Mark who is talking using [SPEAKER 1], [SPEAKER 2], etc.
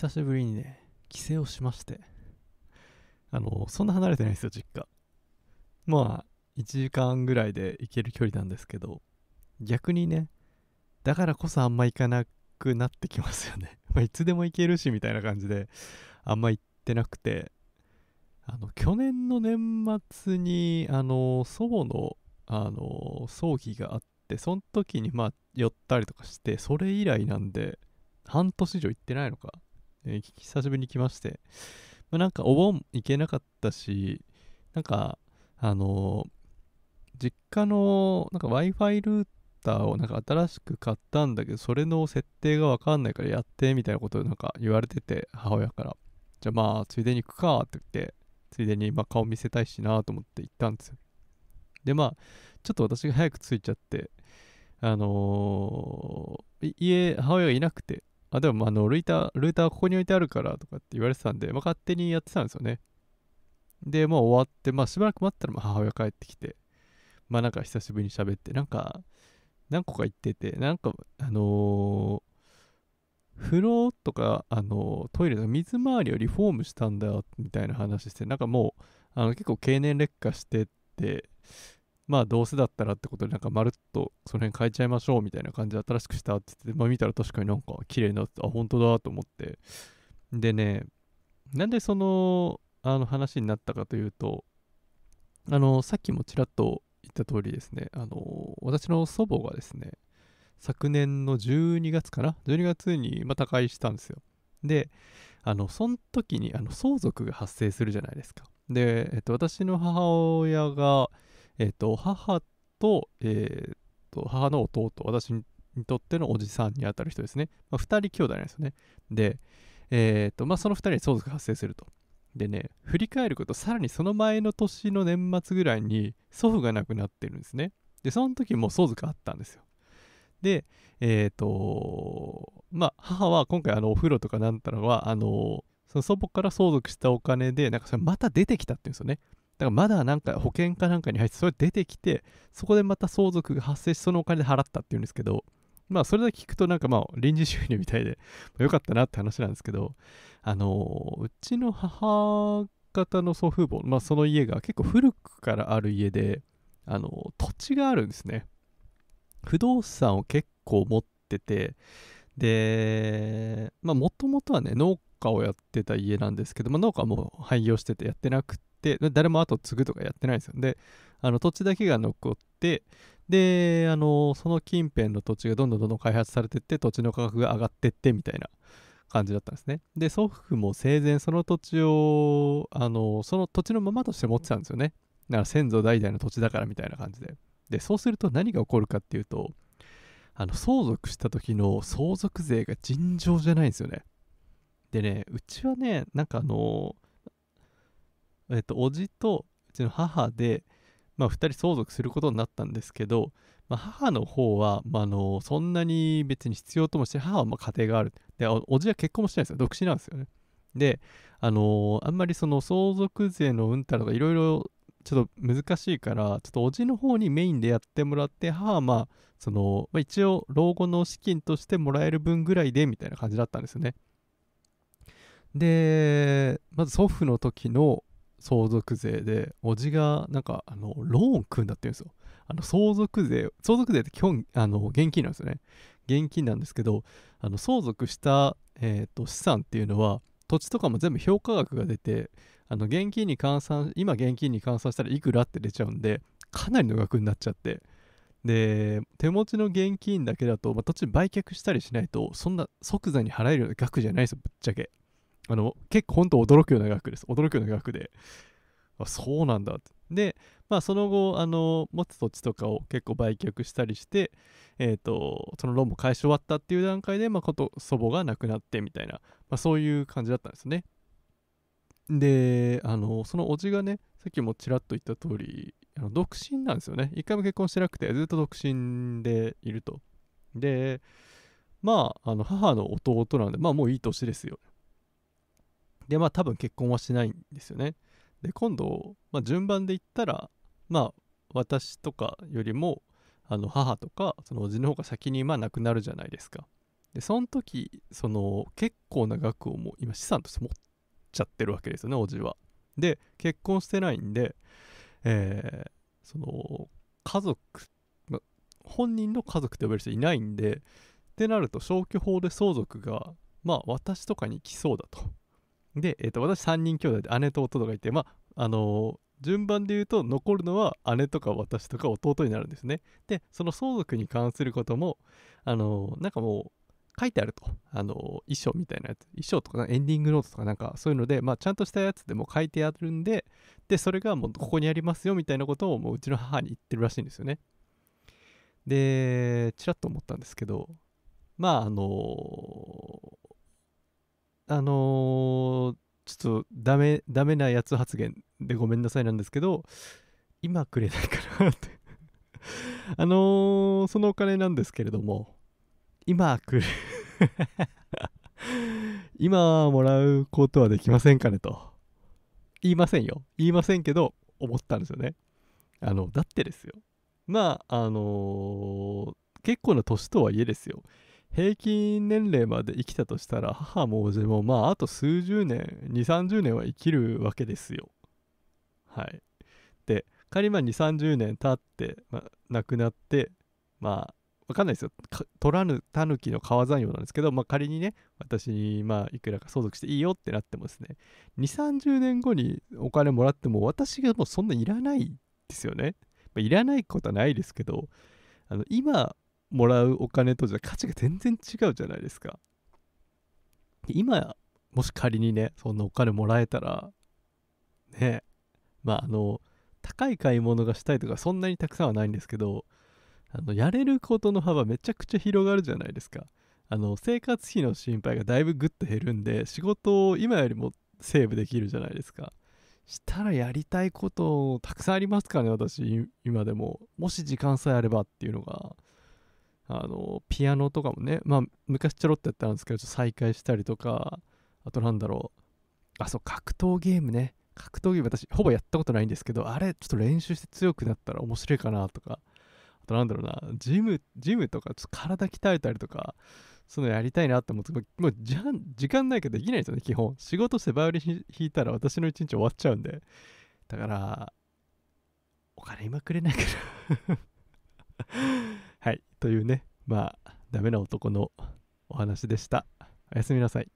[SPEAKER 1] 久しぶりにね、帰省をしまして、あの、そんな離れてないですよ、実家。まあ、1時間ぐらいで行ける距離なんですけど、逆にね、だからこそあんま行かなくなってきますよね。まあ、いつでも行けるし、みたいな感じで、あんま行ってなくて、あの、去年の年末に、あの、祖母の、あの、葬儀があって、その時に、まあ、寄ったりとかして、それ以来なんで、半年以上行ってないのか。えー、久しぶりに来まして、まあ、なんかお盆行けなかったし、なんか、あのー、実家のなんか Wi-Fi ルーターをなんか新しく買ったんだけど、それの設定がわかんないからやってみたいなことをなんか言われてて、母親から。じゃあまあ、ついでに行くかって言って、ついでにま顔見せたいしなと思って行ったんですよ。でまあ、ちょっと私が早く着いちゃって、あのー、家、母親がいなくて、あ、でも、あの、ルーター、ルーターここに置いてあるからとかって言われてたんで、まあ、勝手にやってたんですよね。で、もう終わって、まあ、しばらく待ったら、ま母親帰ってきて、まあ、なんか久しぶりに喋って、なんか、何個か行ってて、なんか、あのー、風呂とか、あのー、トイレの水回りをリフォームしたんだ、みたいな話して、なんかもう、あの結構経年劣化してって、まあどうせだったらってことでなんかまるっとその辺変えちゃいましょうみたいな感じで新しくしたって言って、まあ見たら確かになんか綺麗になってあ、本当だと思って。でね、なんでその、あの話になったかというと、あの、さっきもちらっと言った通りですね、あの、私の祖母がですね、昨年の12月かな ?12 月に、まあ、他界したんですよ。で、あの、その時に、あの、相続が発生するじゃないですか。で、えっと、私の母親が、えー、と、母と、えー、と、母の弟、私にとってのおじさんにあたる人ですね。まあ、2人兄弟なんですよね。で、えー、と、まあ、その2人に相続発生すると。でね、振り返ること、さらにその前の年の年末ぐらいに祖父が亡くなってるんですね。で、その時も相続あったんですよ。で、えっ、ー、と、まあ、母は今回、あの、お風呂とかなんたらは、あの、その祖母から相続したお金で、なんかそれまた出てきたっていうんですよね。だからまだなんか保険かなんかに入ってそれ出てきてそこでまた相続が発生しそのお金で払ったっていうんですけどまあそれだけ聞くとなんかまあ臨時収入みたいで、まあ、よかったなって話なんですけどあのうちの母方の祖父母まあその家が結構古くからある家であの土地があるんですね不動産を結構持っててでまあもともとはね農家をやってた家なんですけど、まあ、農家はもう廃業しててやってなくてって誰も後継ぐとかやってないですよであの土地だけが残ってであのその近辺の土地がどんどんどんどん開発されてって土地の価格が上がってってみたいな感じだったんですねで祖父も生前その土地をあのその土地のままとして持ってたんですよねだから先祖代々の土地だからみたいな感じででそうすると何が起こるかっていうとあの相続した時の相続税が尋常じゃないんですよねでねうちはねなんかあのーえっ、ー、と、おじとうちの母で、まあ、2人相続することになったんですけど、まあ、母の方は、まあ、あのそんなに別に必要ともして母はま家庭があるでおじは結婚もしてないんですよ独身なんですよねであのあんまりその相続税のうんたらとかいろいろちょっと難しいからちょっとおじの方にメインでやってもらって母はまあその、まあ、一応老後の資金としてもらえる分ぐらいでみたいな感じだったんですよねでまず祖父の時の相続税で、おじがなんかあのローン組んだって言うんですよ。あの相続税、相続税って基本あの現金なんですよね。現金なんですけど、あの相続した、えーと、資産っていうのは、土地とかも全部評価額が出て、あの現金に換算、今現金に換算したらいくらって出ちゃうんで、かなりの額になっちゃって。で手持ちの現金だけだと、まあ、途売却したりしないとそんな即座に払えるような額じゃないですよぶっちゃけあの、結構本当驚くような額です。驚くような額で。あ、そうなんだって。で、まあ、その後、あの、持つ土地とかを結構売却したりして、えっ、ー、と、そのローンも返し終わったっていう段階で、まあ、こと祖母が亡くなってみたいな、まあ、そういう感じだったんですね。で、あの、そのおじがね、さっきもちらっと言った通り、あの独身なんですよね。一回も結婚してなくて、ずっと独身でいると。で、まあ、あの母の弟なんで、まあもういい年ですよ。でまあ多分結婚はしないんですよねで今度、まあ、順番で言ったらまあ私とかよりもあの母とかそのおじの方が先にまあ亡くなるじゃないですかでその時その結構な額をもう今資産として持っちゃってるわけですよねおじはで結婚してないんでえー、その家族、ま、本人の家族と呼べる人いないんでってなると消去法で相続がまあ私とかに来そうだとで、えー、と私3人兄弟で姉と弟がいて、まあ、あのー、順番で言うと残るのは姉とか私とか弟になるんですね。で、その相続に関することも、あのー、なんかもう書いてあると。あの、衣装みたいなやつ。衣装とかエンディングノートとかなんかそういうので、まあちゃんとしたやつでも書いてあるんで、で、それがもうここにありますよみたいなことをもううちの母に言ってるらしいんですよね。で、ちらっと思ったんですけど、まああのあのー、ちょっとダメ、ダメなやつ発言でごめんなさいなんですけど、今くれないかなって あのー、そのお金なんですけれども、今くれ 今もらうことはできませんかねと。言いませんよ。言いませんけど、思ったんですよね。あの、だってですよ。まあ、あのー、結構な年とはいえですよ。平均年齢まで生きたとしたら母もおじもまああと数十年2 3 0年は生きるわけですよはいで仮にまあ2 3 0年経って、ま亡くなってまあわかんないですよ取らぬタヌキの川残用なんですけど、まあ、仮にね私にまあいくらか相続していいよってなってもですね2 3 0年後にお金もらっても私がもうそんないらないですよね、まあ、いらないことはないですけどあの今もらうお金とじゃ価値が全然違うじゃないですか。今、もし仮にね、そんなお金もらえたら、ね、まああの、高い買い物がしたいとかそんなにたくさんはないんですけど、あのやれることの幅めちゃくちゃ広がるじゃないですか。あの生活費の心配がだいぶグッと減るんで仕事を今よりもセーブできるじゃないですか。したらやりたいことたくさんありますからね私今でももし時間さえあればっていうのがあのピアノとかもね、まあ、昔ちょろっとやったんですけど、再開したりとか、あとなんだろう、あ、そう、格闘ゲームね。格闘ゲーム、私、ほぼやったことないんですけど、あれ、ちょっと練習して強くなったら面白いかなとか、あとなんだろうな、ジム、ジムとか、ちょっと体鍛えたりとか、そのやりたいなって思って、もうじゃ時間ないからできないですよね、基本。仕事してバイオリン弾いたら私の一日終わっちゃうんで。だから、お金今くれないからというね、まあ、ダメな男のお話でした。おやすみなさい。